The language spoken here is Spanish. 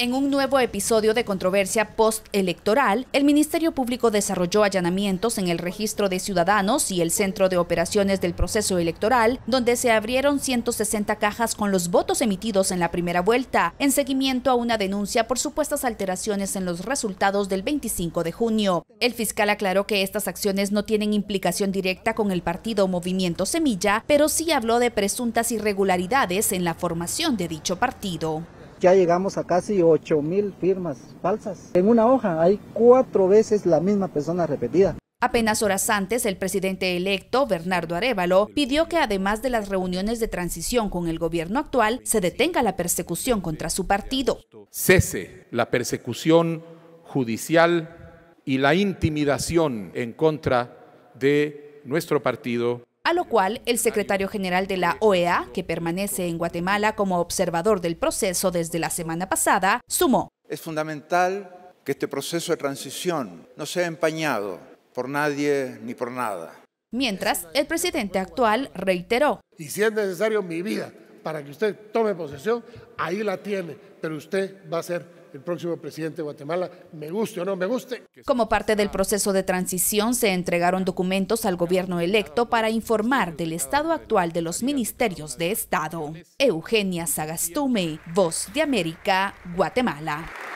En un nuevo episodio de controversia postelectoral, el Ministerio Público desarrolló allanamientos en el registro de ciudadanos y el Centro de Operaciones del Proceso Electoral, donde se abrieron 160 cajas con los votos emitidos en la primera vuelta, en seguimiento a una denuncia por supuestas alteraciones en los resultados del 25 de junio. El fiscal aclaró que estas acciones no tienen implicación directa con el partido Movimiento Semilla, pero sí habló de presuntas irregularidades en la formación de dicho partido ya llegamos a casi 8 mil firmas falsas. En una hoja hay cuatro veces la misma persona repetida. Apenas horas antes, el presidente electo, Bernardo Arevalo, pidió que además de las reuniones de transición con el gobierno actual, se detenga la persecución contra su partido. Cese la persecución judicial y la intimidación en contra de nuestro partido a lo cual el secretario general de la OEA, que permanece en Guatemala como observador del proceso desde la semana pasada, sumó. Es fundamental que este proceso de transición no sea empañado por nadie ni por nada. Mientras, el presidente actual reiteró. Y si es necesario, mi vida para que usted tome posesión, ahí la tiene, pero usted va a ser el próximo presidente de Guatemala, me guste o no me guste. Como parte del proceso de transición, se entregaron documentos al gobierno electo para informar del estado actual de los ministerios de Estado. Eugenia Sagastume, Voz de América, Guatemala.